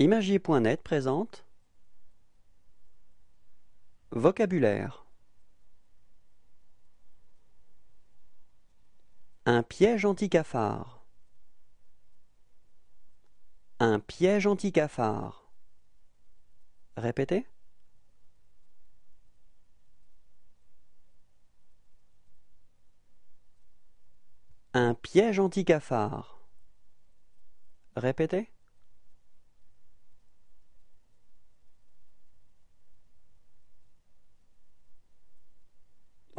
Imagier.net présente Vocabulaire Un piège anti-cafard Un piège anti-cafard Répétez Un piège anti-cafard Répétez